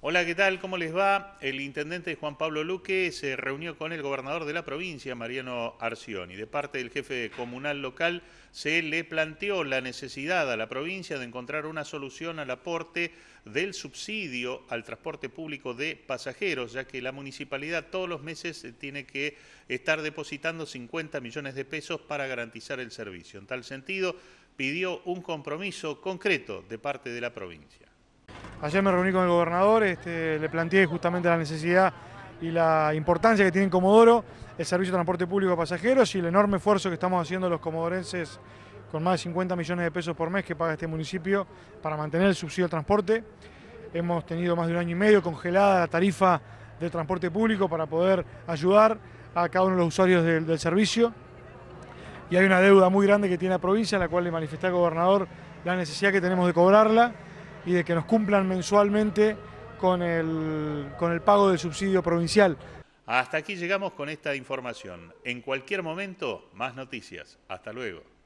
Hola, ¿qué tal? ¿Cómo les va? El intendente Juan Pablo Luque se reunió con el gobernador de la provincia, Mariano Arcioni. De parte del jefe comunal local se le planteó la necesidad a la provincia de encontrar una solución al aporte del subsidio al transporte público de pasajeros, ya que la municipalidad todos los meses tiene que estar depositando 50 millones de pesos para garantizar el servicio. En tal sentido, pidió un compromiso concreto de parte de la provincia. Ayer me reuní con el gobernador, este, le planteé justamente la necesidad y la importancia que tiene Comodoro el servicio de transporte público a pasajeros y el enorme esfuerzo que estamos haciendo los comodorenses con más de 50 millones de pesos por mes que paga este municipio para mantener el subsidio al transporte. Hemos tenido más de un año y medio congelada la tarifa del transporte público para poder ayudar a cada uno de los usuarios del, servicio. Y hay una deuda muy grande que tiene la provincia, en la cual le manifesté al gobernador la necesidad que tenemos de cobrarla y de que nos cumplan mensualmente con el, pago del subsidio provincial. Hasta aquí llegamos con esta información. En cualquier momento, más noticias. Hasta luego.